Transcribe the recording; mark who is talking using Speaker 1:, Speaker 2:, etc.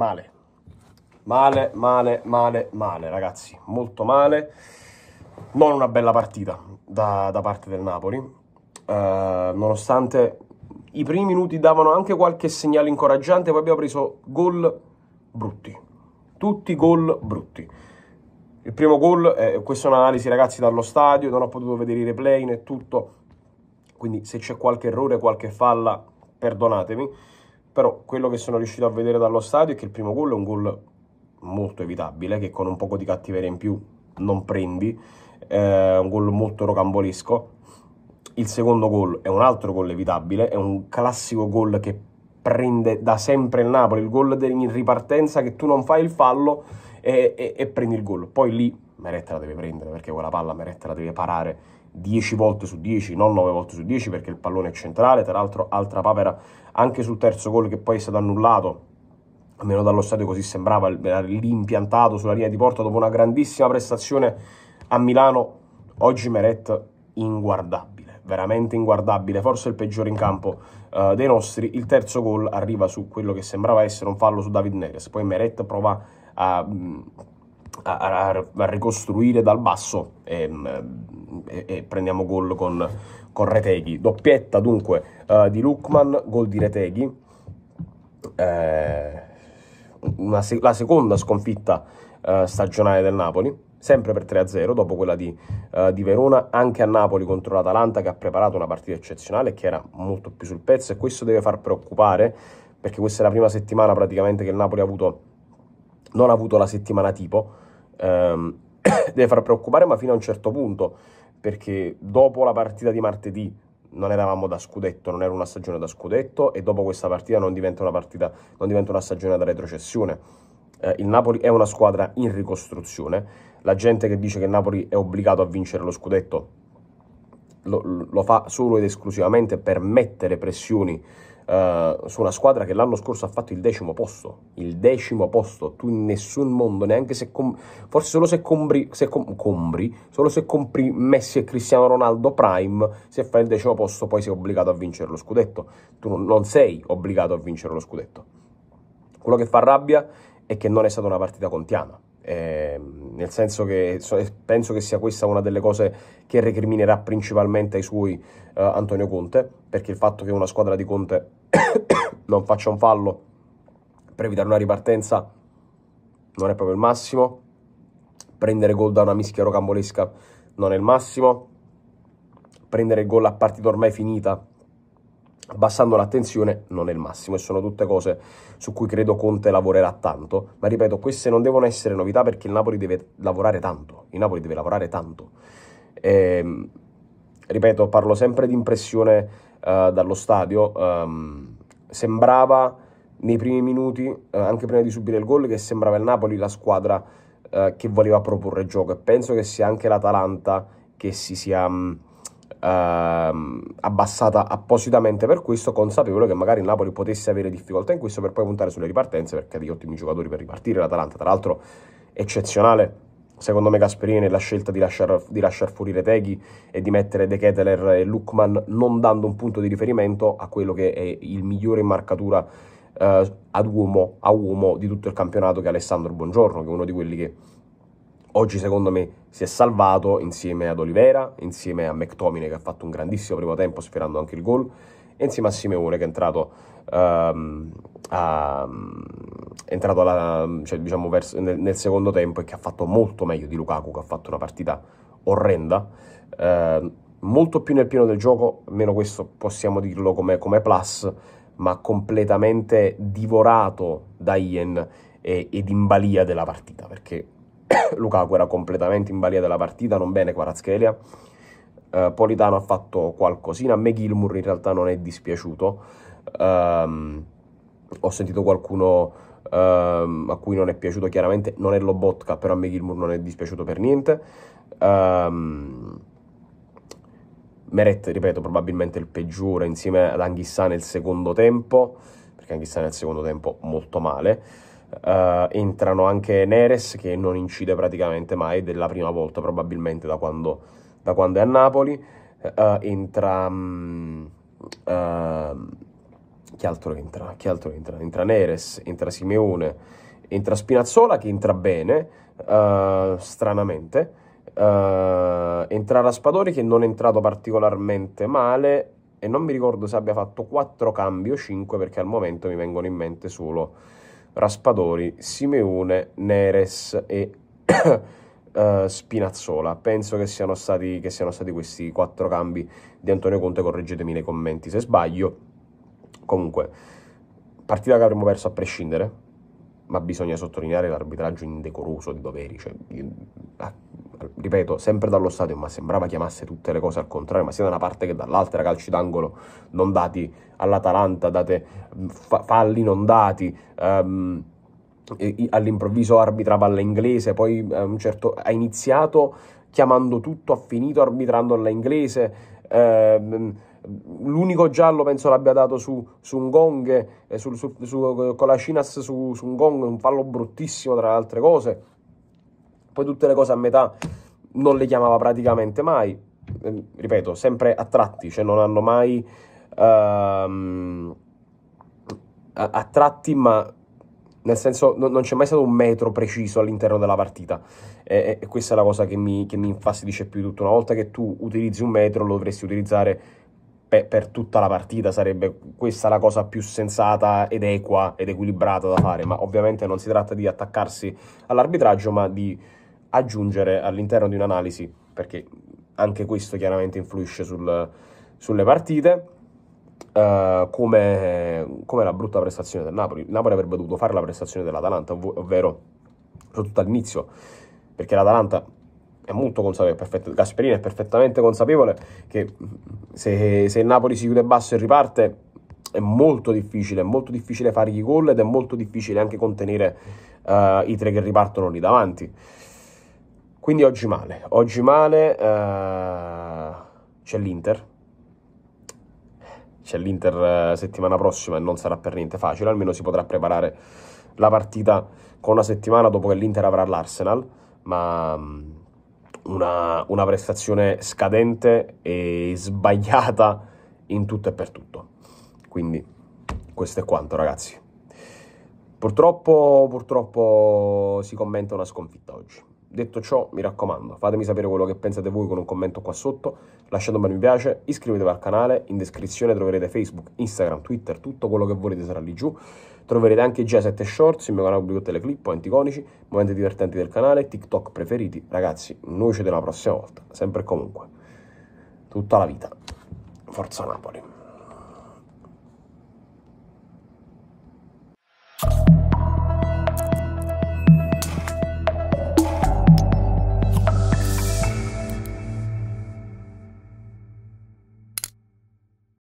Speaker 1: male. Male, male, male, male, ragazzi. Molto male. Non una bella partita da, da parte del Napoli. Uh, nonostante i primi minuti davano anche qualche segnale incoraggiante, poi abbiamo preso gol brutti. Tutti gol brutti. Il primo gol, eh, questa è un'analisi ragazzi dallo stadio, non ho potuto vedere i replay né tutto, quindi se c'è qualche errore, qualche falla, perdonatemi però quello che sono riuscito a vedere dallo stadio è che il primo gol è un gol molto evitabile, che con un poco di cattiveria in più non prendi, è eh, un gol molto rocambolesco. Il secondo gol è un altro gol evitabile, è un classico gol che prende da sempre il Napoli, il gol in ripartenza che tu non fai il fallo e, e, e prendi il gol. Poi lì Meretta la deve prendere perché quella palla Meretta la deve parare 10 volte su 10, non 9 volte su 10 perché il pallone è centrale, tra l'altro altra papera anche sul terzo gol che poi è stato annullato, almeno dallo stadio così sembrava, l'impiantato sulla linea di porta dopo una grandissima prestazione a Milano, oggi Meret inguardabile, veramente inguardabile, forse il peggiore in campo uh, dei nostri, il terzo gol arriva su quello che sembrava essere un fallo su David Neres, poi Meret prova a... Mm, a, a, a ricostruire dal basso e, mm, e, e prendiamo gol con, con, Reteghi. Doppietta dunque eh, di Lukman, gol di Reteghi. Eh, una, la seconda sconfitta eh, stagionale del Napoli sempre per 3-0 dopo quella di, uh, di, Verona, anche a Napoli contro l'Atalanta che ha preparato una partita eccezionale che era molto più sul pezzo e questo deve far preoccupare perché questa è la prima settimana praticamente che il Napoli ha avuto, non ha avuto la settimana tipo, um, deve far preoccupare ma fino a un certo punto perché dopo la partita di martedì non eravamo da scudetto, non era una stagione da scudetto e dopo questa partita non diventa una, partita, non diventa una stagione da retrocessione. Eh, il Napoli è una squadra in ricostruzione. La gente che dice che il Napoli è obbligato a vincere lo scudetto lo, lo fa solo ed esclusivamente per mettere pressioni eh, su una squadra che l'anno scorso ha fatto il decimo posto, il decimo posto, tu in nessun mondo, neanche se, com- forse solo se compri, se com- compri, solo se compri Messi e Cristiano Ronaldo Prime, se fai il decimo posto poi sei obbligato a vincere lo scudetto, tu non sei obbligato a vincere lo scudetto. Quello che fa rabbia è che non è stata una partita contiana. Eh, nel senso che so, penso che sia questa una delle cose che recriminerà principalmente ai suoi eh, Antonio Conte, perché il fatto che una squadra di Conte non faccia un fallo per evitare una ripartenza non è proprio il massimo. Prendere gol da una mischia rocambolesca non è il massimo. Prendere gol a partita ormai finita abbassando l'attenzione non è il massimo e sono tutte cose su cui credo Conte lavorerà tanto, ma ripeto, queste non devono essere novità perché il Napoli deve lavorare tanto, il Napoli deve lavorare tanto. E, ehm, ripeto, parlo sempre di impressione uh, dallo stadio, um, sembrava nei primi minuti, eh, anche prima di subire il gol, che sembrava il Napoli la squadra eh, che voleva proporre gioco e penso che sia anche l'Atalanta che si sia mh, mm, ehm, abbassata appositamente per questo, consapevole che magari il Napoli potesse avere difficoltà in questo per poi puntare sulle ripartenze perché ha degli ottimi giocatori per ripartire l'Atalanta, tra l'altro eccezionale secondo me Gasperini nella scelta di lasciar, di lasciar fuori Reteghi e di mettere De Keteler e Lukman non dando un punto di riferimento a quello che è il migliore in marcatura eh, ad uomo, a uomo di tutto il campionato che è Alessandro Buongiorno, che è uno di quelli che oggi secondo me si è salvato insieme ad Olivera, insieme a McTominay che ha fatto un grandissimo primo tempo sperando anche il gol, e insieme a Simeone che è entrato ehm, ha mm, entrato alla, cioè, diciamo, verso, nel, nel, secondo tempo e che ha fatto molto meglio di Lukaku, che ha fatto una partita orrenda. Eh, molto più nel pieno del gioco, almeno questo possiamo dirlo come, come plus, ma completamente divorato da Ien e, ed in balia della partita, perché Lukaku era completamente in balia della partita, non bene Quarazchelia. Eh, Politano ha fatto qualcosina, a me Gilmour in realtà non è dispiaciuto. Um, ho sentito qualcuno ehm, a cui non è piaciuto chiaramente, non è Lobotka, però a me Gilmour non è dispiaciuto per niente. Um, Meret, ripeto, probabilmente il peggiore insieme ad Anghissà nel secondo tempo, perché Anghissà nel secondo tempo molto male. Uh, entrano anche Neres che non incide praticamente mai, della prima volta probabilmente da quando, da quando è a Napoli. Uh, entra... Um, uh, chi altro entra? Chi altro entra? Entra Neres, entra Simeone, entra Spinazzola che entra bene, uh, stranamente. Uh, entra Raspadori che non è entrato particolarmente male e non mi ricordo se abbia fatto 4 cambi o 5 perché al momento mi vengono in mente solo Raspadori, Simeone, Neres e uh, Spinazzola. Penso che siano, stati, che siano stati questi 4 cambi di Antonio Conte, correggetemi nei commenti se sbaglio. Comunque, partita che avremmo perso a prescindere, ma bisogna sottolineare l'arbitraggio indecoroso di doveri. Cioè, io, ah, ripeto, sempre dallo stadio, ma sembrava chiamasse tutte le cose al contrario, ma sia da una parte che dall'altra, calci d'angolo non dati all'Atalanta, date, mm, falli non dati. Um, all'improvviso arbitrava alla inglese, poi um, certo, ha iniziato chiamando tutto, ha finito arbitrando alla inglese. Um, L'unico giallo penso l'abbia dato su, su gong, eh, su, su, su, con la Cinas su, su gong, un fallo bruttissimo tra le altre cose. Poi tutte le cose a metà non le chiamava praticamente mai. Eh, ripeto, sempre a tratti, cioè non hanno mai... Ehm, a, a, tratti, ma nel senso no, non c'è mai stato un metro preciso all'interno della partita. E, e questa è la cosa che mi, che mi infastidisce più di tutto. Una volta che tu utilizzi un metro, lo dovresti utilizzare per, per, tutta la partita sarebbe questa la cosa più sensata ed equa ed equilibrata da fare, ma ovviamente non si tratta di attaccarsi all'arbitraggio, ma di aggiungere all'interno di un'analisi, perché anche questo chiaramente influisce sul, sulle partite. Uh, come, come, la brutta prestazione del Napoli. Il Napoli avrebbe dovuto fare la prestazione dell'Atalanta, ov ovvero soprattutto all'inizio, perché l'Atalanta è molto consapevole, perfetto, Gasperini è perfettamente consapevole che se, se il Napoli si chiude basso e riparte è molto difficile, è molto difficile fargli gol ed è molto difficile anche contenere uh, i tre che ripartono lì davanti. Quindi oggi male, oggi male uh, c'è l'Inter, c'è l'Inter eh, settimana prossima e non sarà per niente facile, almeno si potrà preparare la partita con una settimana dopo che l'Inter avrà l'Arsenal, ma mm, una, una prestazione scadente e sbagliata in tutto e per tutto. Quindi questo è quanto ragazzi. Purtroppo, purtroppo si commenta una sconfitta oggi. Detto ciò, mi raccomando, fatemi sapere quello che pensate voi con un commento qua sotto, lasciate un bel mi piace, iscrivetevi al canale, in descrizione troverete Facebook, Instagram, Twitter, tutto quello che volete sarà lì giù. Troverete anche G7 Shorts, il mio canale pubblico delle clip, point iconici, momenti divertenti del canale, TikTok preferiti. Ragazzi, noi ci vediamo la prossima volta, sempre e comunque. Tutta la vita. Forza Napoli.